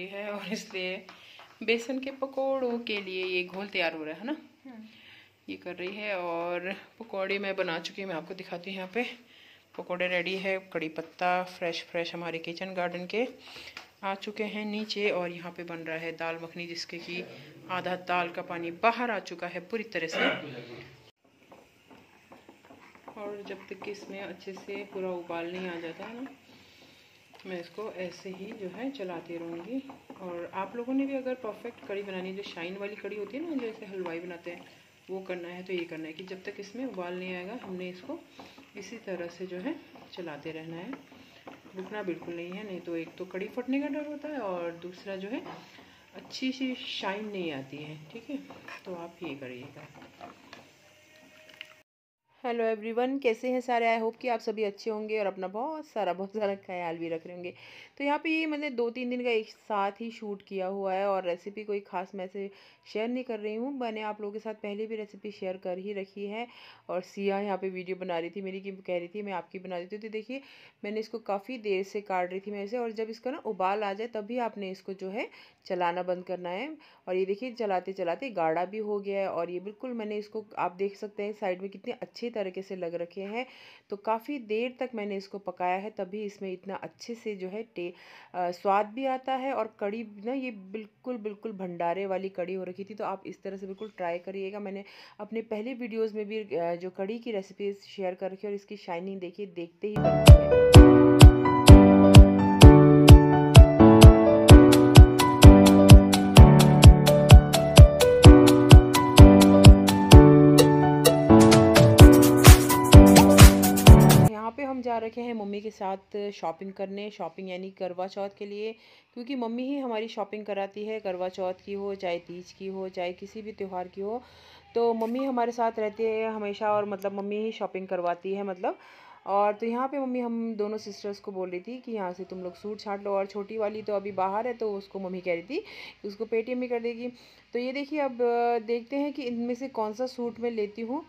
हुई है और इसलिए बेसन के पकौड़ों के लिए ये घोल तैयार हो रहा है ना हम्म। ये कर रही है और पकौड़े मैं बना चुकी हूँ मैं आपको दिखाती हूँ यहाँ पे पकौड़े रेडी है कड़ी पत्ता फ्रेश फ्रेश हमारे किचन गार्डन के आ चुके हैं नीचे और यहाँ पे बन रहा है दाल मखनी जिसके कि आधा दाल का पानी बाहर आ चुका है पूरी तरह से और जब तक कि इसमें अच्छे से पूरा उबाल नहीं आ जाता है ना मैं इसको ऐसे ही जो है चलाती रहूँगी और आप लोगों ने भी अगर परफेक्ट कड़ी बनानी है जो शाइन वाली कड़ी होती है ना जैसे हलवाई बनाते हैं वो करना है तो ये करना है कि जब तक इसमें उबाल नहीं आएगा हमने इसको इसी तरह से जो है चलाते रहना है रुकना बिल्कुल नहीं है नहीं तो एक तो कड़ी फटने का डर होता है और दूसरा जो है अच्छी सी शाइन नहीं आती है ठीक है तो आप ये करिएगा हेलो एवरीवन कैसे हैं सारे आई होप कि आप सभी अच्छे होंगे और अपना बहुत सारा बहुत सारा ख्याल भी रख रहे होंगे तो यहाँ पे ये मैंने दो तीन दिन का एक साथ ही शूट किया हुआ है और रेसिपी कोई खास मैं से शेयर नहीं कर रही हूँ मैंने आप लोगों के साथ पहले भी रेसिपी शेयर कर ही रखी है और सिया यहाँ पे वीडियो बना रही थी मेरी की कह रही थी मैं आपकी बना देती हूँ तो देखिए मैंने इसको काफ़ी देर से काट रही थी मैं इसे और जब इसका ना उबाल आ जाए तभी आपने इसको जो है चलाना बंद करना है और ये देखिए चलाते चलाते गाढ़ा भी हो गया है और ये बिल्कुल मैंने इसको आप देख सकते हैं साइड में कितने अच्छे अच्छी तरीके से लग रखे हैं तो काफ़ी देर तक मैंने इसको पकाया है तभी इसमें इतना अच्छे से जो है टे स्वाद भी आता है और कड़ी ना ये बिल्कुल बिल्कुल भंडारे वाली कड़ी हो रखी थी तो आप इस तरह से बिल्कुल ट्राई करिएगा मैंने अपने पहले वीडियोज़ में भी जो कड़ी की रेसिपीज़ शेयर कर रखी और इसकी शाइनिंग देखिए देखते ही जा रखे हैं मम्मी के साथ शॉपिंग करने शॉपिंग यानी करवा चौथ के लिए क्योंकि मम्मी ही हमारी शॉपिंग कराती है करवा चौथ की हो चाहे तीज की हो चाहे किसी भी त्यौहार की हो तो मम्मी हमारे साथ रहती है हमेशा और मतलब मम्मी ही शॉपिंग करवाती है मतलब और तो यहाँ पे मम्मी हम दोनों सिस्टर्स को बोल रही थी कि यहाँ से तुम लोग सूट छाट लो और छोटी वाली तो अभी बाहर है तो उसको मम्मी कह रही थी कि उसको पेटीएम भी कर देगी तो ये देखिए अब देखते हैं कि इनमें से कौन सा सूट मैं लेती हूँ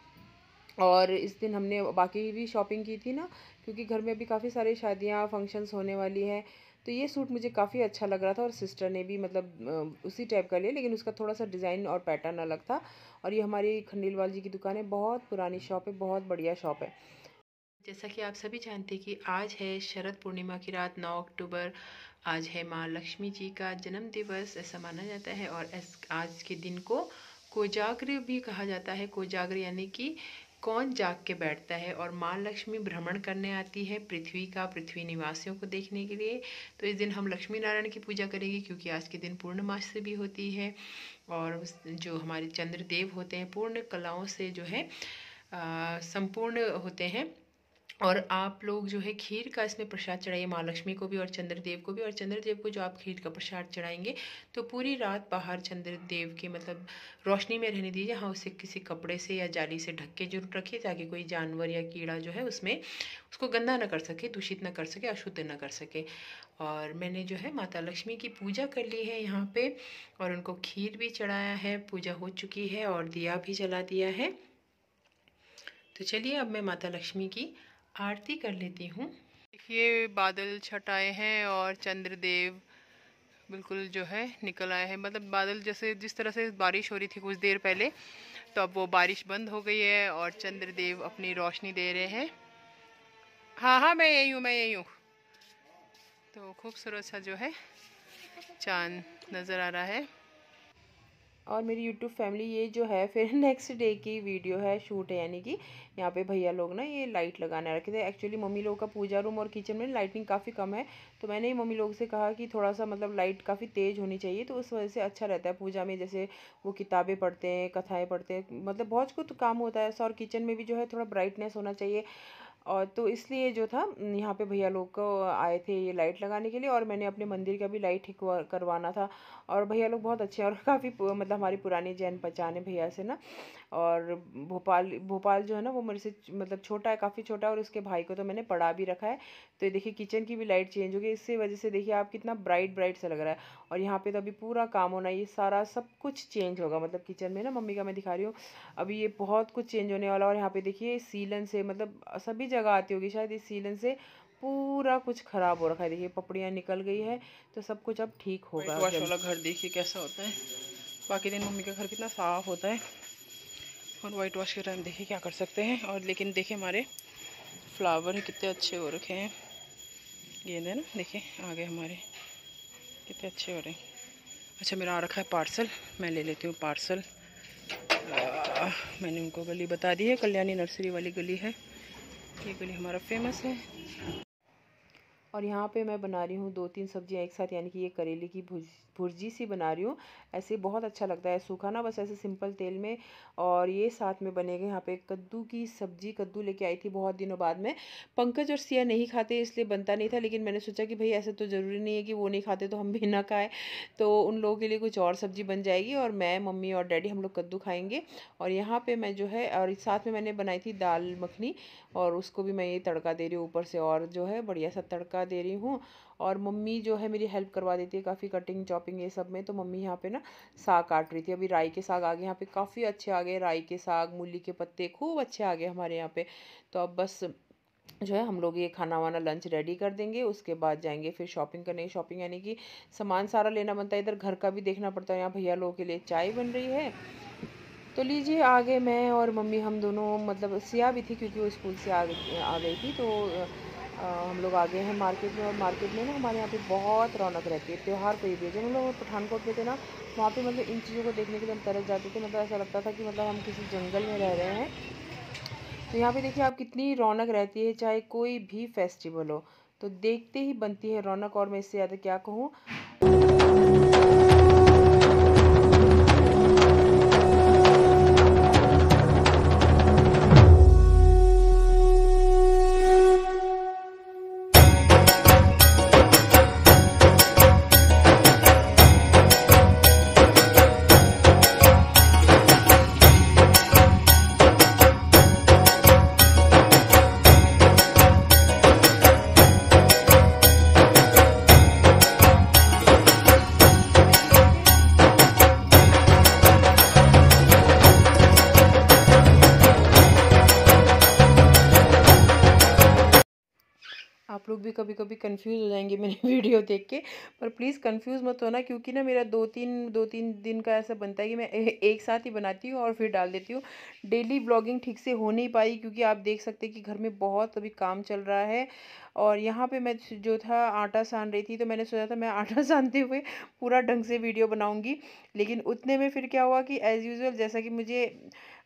और इस दिन हमने बाकी भी शॉपिंग की थी ना क्योंकि घर में भी काफ़ी सारी शादियाँ फंक्शंस होने वाली हैं तो ये सूट मुझे काफ़ी अच्छा लग रहा था और सिस्टर ने भी मतलब उसी टाइप का लिया लेकिन उसका थोड़ा सा डिज़ाइन और पैटर्न अलग था और ये हमारी खंडेलवाल जी की दुकान है बहुत पुरानी शॉप है बहुत बढ़िया शॉप है जैसा कि आप सभी जानते हैं कि आज है शरद पूर्णिमा की रात 9 अक्टूबर आज है माँ लक्ष्मी जी का जन्म दिवस ऐसा माना जाता है और आज के दिन को कोजागर भी कहा जाता है कोजागर यानी कि कौन जाग के बैठता है और माँ लक्ष्मी भ्रमण करने आती है पृथ्वी का पृथ्वी निवासियों को देखने के लिए तो इस दिन हम लक्ष्मी नारायण की पूजा करेंगे क्योंकि आज के दिन पूर्णमासी भी होती है और जो हमारे चंद्रदेव होते हैं पूर्ण कलाओं से जो है संपूर्ण होते हैं और आप लोग जो है खीर का इसमें प्रसाद चढ़ाइए माँ लक्ष्मी को भी और चंद्रदेव को भी और चंद्रदेव को जो आप खीर का प्रसाद चढ़ाएंगे तो पूरी रात बाहर चंद्रदेव के मतलब रोशनी में रहने दीजिए हाँ उसे किसी कपड़े से या जाली से ढक के जरूर रखिए ताकि कोई जानवर या कीड़ा जो है उसमें उसको गंदा ना कर सके दूषित ना कर सके अशुद्ध ना कर सके और मैंने जो है माता लक्ष्मी की पूजा कर ली है यहाँ पर और उनको खीर भी चढ़ाया है पूजा हो चुकी है और दिया भी जला दिया है तो चलिए अब मैं माता लक्ष्मी की आरती कर लेती हूँ देखिए बादल छट आए हैं और चंद्रदेव बिल्कुल जो है निकल आए हैं मतलब बादल जैसे जिस तरह से बारिश हो रही थी कुछ देर पहले तो अब वो बारिश बंद हो गई है और चंद्रदेव अपनी रोशनी दे रहे हैं हाँ हाँ मैं यही हूँ मैं यही हूँ तो खूबसूरत सा जो है चांद नज़र आ रहा है और मेरी यूट्यूब फैमिली ये जो है फिर नेक्स्ट डे की वीडियो है शूट है यानी कि यहाँ पे भैया लोग ना ये लाइट लगाने रखे थे एक्चुअली मम्मी लोग का पूजा रूम और किचन में लाइटिंग काफ़ी कम है तो मैंने ही मम्मी लोग से कहा कि थोड़ा सा मतलब लाइट काफ़ी तेज़ होनी चाहिए तो उस वजह से अच्छा रहता है पूजा में जैसे वो किताबें पढ़ते हैं कथाएँ पढ़ते हैं मतलब बहुत कुछ काम होता है और किचन में भी जो है थोड़ा ब्राइटनेस होना चाहिए और तो इसलिए जो था यहाँ पे भैया लोग को आए थे ये लाइट लगाने के लिए और मैंने अपने मंदिर का भी लाइट ठीक करवाना था और भैया लोग बहुत अच्छे और काफ़ी मतलब हमारी पुरानी जैन पहचान है भैया से ना और भोपाल भोपाल जो है ना वो मेरे से मतलब छोटा है काफ़ी छोटा है और उसके भाई को तो मैंने पढ़ा भी रखा है तो ये देखिए किचन की भी लाइट चेंज हो गई इससे वजह से देखिए आप कितना ब्राइट ब्राइट सा लग रहा है और यहाँ पे तो अभी पूरा काम होना ये सारा सब कुछ चेंज होगा मतलब किचन में ना मम्मी का मैं दिखा रही हूँ अभी ये बहुत कुछ चेंज होने वाला और यहाँ पे देखिए सीलन से मतलब सभी जगह आती होगी शायद इस सीलन से पूरा कुछ ख़राब हो रखा है देखिए पपड़ियाँ निकल गई है तो सब कुछ अब ठीक होगा तो वाश वाला घर देखिए कैसा होता है बाकी दिन मम्मी का घर कितना साफ होता है और वाइट वॉश के टाइम देखिए क्या कर सकते हैं और लेकिन देखिए हमारे फ्लावर कितने अच्छे हो रखे हैं गेंद है ना देखिए आ गए हमारे कितने अच्छे हो रहे हैं अच्छा मेरा आ रखा है पार्सल मैं ले लेती हूँ पार्सल मैंने उनको गली बता दी है कल्याणी नर्सरी वाली गली है ये गली हमारा फेमस है और यहाँ पे मैं बना रही हूँ दो तीन सब्जियाँ एक साथ यानी कि ये करेले की भुज भुर्जी सी बना रही हूँ ऐसे बहुत अच्छा लगता है सूखा ना बस ऐसे सिंपल तेल में और ये साथ में बनेगा यहाँ पे कद्दू की सब्जी कद्दू लेके आई थी बहुत दिनों बाद में पंकज और सिया नहीं खाते इसलिए बनता नहीं था लेकिन मैंने सोचा कि भाई ऐसा तो ज़रूरी नहीं है कि वो नहीं खाते तो हम भी ना खाएँ तो उन लोगों के लिए कुछ और सब्ज़ी बन जाएगी और मैं मम्मी और डैडी हम लोग कद्दू खाएँगे और यहाँ पर मैं जो है और साथ में मैंने बनाई थी दाल मखनी और उसको भी मैं ये तड़का दे रही हूँ ऊपर से और जो है बढ़िया सा तड़का दे रही हूँ और मम्मी जो है मेरी हेल्प करवा देती है काफ़ी कटिंग चॉपिंग ये सब में तो मम्मी यहाँ पे ना साग काट रही थी अभी राई के साग आ गए यहाँ पे काफ़ी अच्छे आ गए राई के साग मूली के पत्ते खूब अच्छे आ गए हमारे यहाँ पे तो अब बस जो है हम लोग ये खाना वाना लंच रेडी कर देंगे उसके बाद जाएंगे फिर शॉपिंग करने शॉपिंग यानी कि सामान सारा लेना बनता है इधर घर का भी देखना पड़ता है यहाँ भैया लोगों के लिए चाय बन रही है तो लीजिए आगे मैं और मम्मी हम दोनों मतलब सिया भी थी क्योंकि वो स्कूल से आ आ गई थी तो हम लोग आ गए हैं मार्केट में और मार्केट में ना हमारे यहाँ पे बहुत रौनक रहती है त्यौहार पे भी जब हम लोग पठानकोट में थे ना वहाँ पे मतलब इन चीज़ों को देखने के लिए हम तरस जाते थे मतलब ऐसा लगता था कि मतलब हम किसी जंगल में रह रहे हैं तो यहाँ पे देखिए आप कितनी रौनक रहती है चाहे कोई भी फेस्टिवल हो तो देखते ही बनती है रौनक और मैं इससे ज़्यादा क्या कहूँ कभी कभी कंफ्यूज हो जाएंगे मेरी वीडियो देख के पर प्लीज़ कंफ्यूज मत होना क्योंकि ना मेरा दो तीन दो तीन दिन का ऐसा बनता है कि मैं एक साथ ही बनाती हूँ और फिर डाल देती हूँ डेली ब्लॉगिंग ठीक से हो नहीं पाई क्योंकि आप देख सकते हैं कि घर में बहुत अभी काम चल रहा है और यहाँ पर मैं जो था आटा सान रही थी तो मैंने सोचा था मैं आटा सानते हुए पूरा ढंग से वीडियो बनाऊँगी लेकिन उतने में फिर क्या हुआ कि एज़ यूज़ुअल जैसा कि मुझे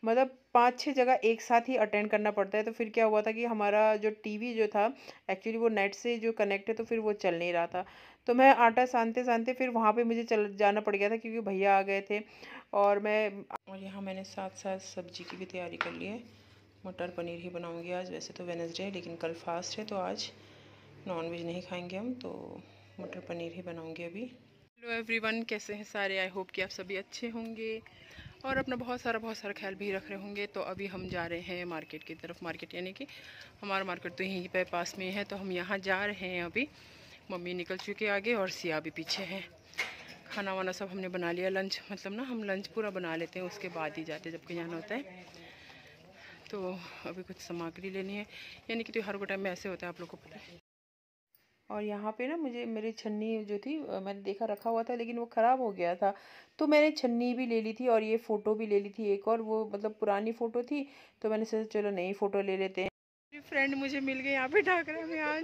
मतलब पाँच छः जगह एक साथ ही अटेंड करना पड़ता है तो फिर क्या हुआ था कि हमारा जो टीवी जो था एक्चुअली वो नेट से जो कनेक्ट है तो फिर वो चल नहीं रहा था तो मैं आटा सानते सानते फिर वहाँ पे मुझे चल जाना पड़ गया था क्योंकि भैया आ गए थे और मैं और यहाँ मैंने साथ साथ सब्जी की भी तैयारी कर ली है मटर पनीर ही बनाऊँगी आज वैसे तो वेनसडे है लेकिन कल फास्ट है तो आज नॉन नहीं खाएँगे हम तो मटर पनीर ही बनाऊँगी अभी हेलो एवरीवन कैसे हैं सारे आई होप कि आप सभी अच्छे होंगे और अपना बहुत सारा बहुत सारा ख्याल भी रख रहे होंगे तो अभी हम जा रहे हैं मार्केट की तरफ मार्केट यानी कि हमारा मार्केट तो यहीं पर पास में है तो हम यहाँ जा रहे हैं अभी मम्मी निकल चुके आगे और सिया भी पीछे हैं खाना वाना सब हमने बना लिया लंच मतलब ना हम लंच पूरा बना लेते हैं उसके बाद ही जाते हैं जबकि यहाँ होता है तो अभी कुछ सामग्री लेनी है यानी कि त्योहार के टाइम में ऐसे होता है आप लोग को पता है और यहाँ पे ना मुझे मेरी छन्नी जो थी मैंने देखा रखा हुआ था लेकिन वो ख़राब हो गया था तो मैंने छन्नी भी ले ली थी और ये फ़ोटो भी ले ली थी एक और वो मतलब पुरानी फ़ोटो थी तो मैंने सोचा चलो नई फ़ोटो ले लेते हैं मेरी फ्रेंड मुझे मिल गई यहाँ पे ढाकरे में आज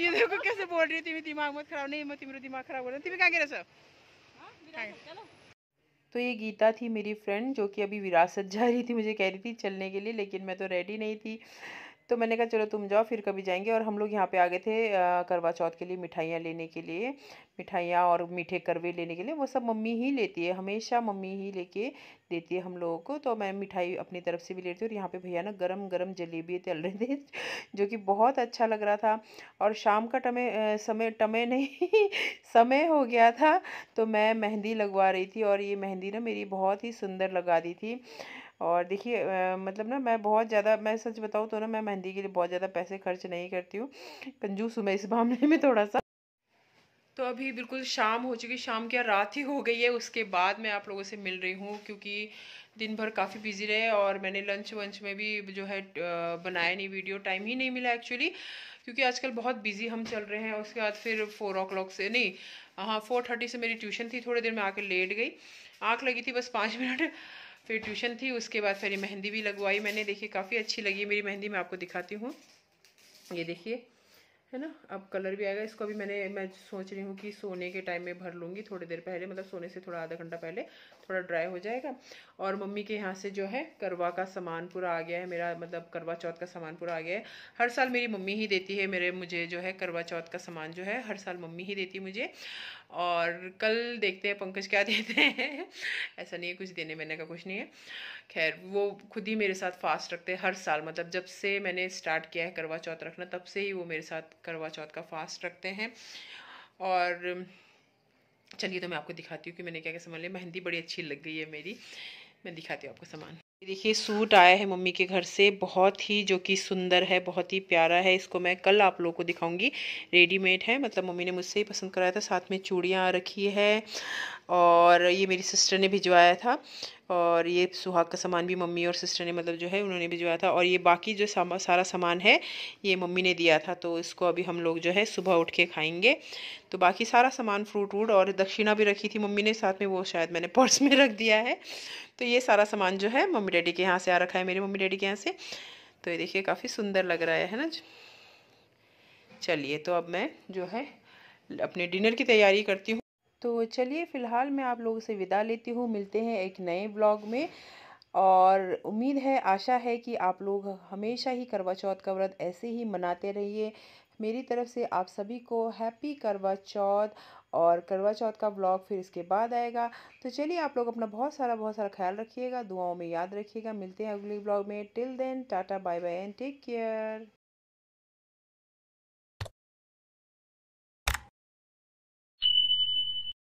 ये देखो कैसे बोल रही थी दिमाग मत खराब नहीं मत मेरा दिमाग खराब हो रहा तुम्हें कहाँ सब हाँ, हाँ। तो ये गीता थी मेरी फ्रेंड जो कि अभी विरासत जा रही थी मुझे कह रही थी चलने के लिए लेकिन मैं तो रेडी नहीं थी तो मैंने कहा चलो तुम जाओ फिर कभी जाएंगे और हम लोग यहाँ पे आ गए थे करवा चौथ के लिए मिठाइयाँ लेने के लिए मिठाइयाँ और मीठे करवे लेने के लिए वो सब मम्मी ही लेती है हमेशा मम्मी ही लेके देती है हम लोगों को तो मैं मिठाई अपनी तरफ से भी लेती हूँ और यहाँ पे भैया ना गरम गरम जलेबी तल रहे थे जो कि बहुत अच्छा लग रहा था और शाम का टमे समय टमे नहीं समय हो गया था तो मैं मेहंदी लगवा रही थी और ये मेहंदी ना मेरी बहुत ही सुंदर लगा दी थी और देखिए मतलब ना मैं बहुत ज़्यादा मैं सच बताऊँ तो ना मैं मेहंदी के लिए बहुत ज़्यादा पैसे खर्च नहीं करती हूँ कंजूस हूँ मैं इस मामले में थोड़ा सा तो अभी बिल्कुल शाम हो चुकी शाम क्या रात ही हो गई है उसके बाद मैं आप लोगों से मिल रही हूँ क्योंकि दिन भर काफ़ी बिजी रहे और मैंने लंच वंच में भी जो है बनाया नहीं वीडियो टाइम ही नहीं मिला एक्चुअली क्योंकि आजकल बहुत बिजी हम चल रहे हैं उसके बाद फिर फोर ओ क्लॉक से नहीं हाँ फोर थर्टी से मेरी ट्यूशन थी थोड़ी देर में आकर लेट गई आँख लगी थी बस पाँच मिनट फिर ट्यूशन थी उसके बाद फिर मेहंदी भी लगवाई मैंने देखिए काफ़ी अच्छी लगी मेरी मेहंदी मैं आपको दिखाती हूँ ये देखिए है ना अब कलर भी आएगा इसको अभी मैंने मैं सोच रही हूँ कि सोने के टाइम में भर लूँगी थोड़ी देर पहले मतलब सोने से थोड़ा आधा घंटा पहले थोड़ा ड्राई हो जाएगा और मम्मी के यहाँ से जो है करवा का सामान पूरा आ गया है मेरा मतलब करवा चौथ का सामान पूरा आ गया है हर साल मेरी मम्मी ही देती है मेरे मुझे जो है करवा चौथ का सामान जो है हर साल मम्मी ही देती मुझे और कल देखते हैं पंकज क्या देते हैं ऐसा नहीं है कुछ देने मैंने का कुछ नहीं है खैर वो खुद ही मेरे साथ फास्ट रखते हैं हर साल मतलब जब से मैंने स्टार्ट किया है करवा चौथ रखना तब से ही वो मेरे साथ करवा चौथ का फास्ट रखते हैं और चलिए तो मैं आपको दिखाती हूँ कि मैंने क्या क्या सामान लिया मेहंदी बड़ी अच्छी लग गई है मेरी मैं दिखाती हूँ आपको सामान देखिए सूट आया है मम्मी के घर से बहुत ही जो कि सुंदर है बहुत ही प्यारा है इसको मैं कल आप लोगों को दिखाऊंगी रेडीमेड है मतलब मम्मी ने मुझसे ही पसंद कराया था साथ में चूड़ियाँ रखी है और ये मेरी सिस्टर ने भिजवाया था और ये सुहाग का सामान भी मम्मी और सिस्टर ने मतलब जो है उन्होंने भिजवाया था और ये बाकी जो सामा, सारा सामान है ये मम्मी ने दिया था तो इसको अभी हम लोग जो है सुबह उठ के खाएंगे तो बाकी सारा सामान फ्रूट वूट और दक्षिणा भी रखी थी मम्मी ने साथ में वो शायद मैंने पर्स में रख दिया है तो ये सारा सामान जो है मम्मी डैडी के यहाँ से आ रखा है मेरे मम्मी डैडी के यहाँ से तो ये देखिए काफ़ी सुंदर लग रहा है ना चलिए तो अब मैं जो है अपने डिनर की तैयारी करती हूँ तो चलिए फ़िलहाल मैं आप लोगों से विदा लेती हूँ मिलते हैं एक नए ब्लॉग में और उम्मीद है आशा है कि आप लोग हमेशा ही करवा चौथ का व्रत ऐसे ही मनाते रहिए मेरी तरफ से आप सभी को हैप्पी करवा चौथ और करवा चौथ का ब्लॉग फिर इसके बाद आएगा तो चलिए आप लोग अपना बहुत सारा बहुत सारा ख्याल रखिएगा दुआओं में याद रखिएगा मिलते हैं अगले ब्लॉग में till then tata bye bye and take care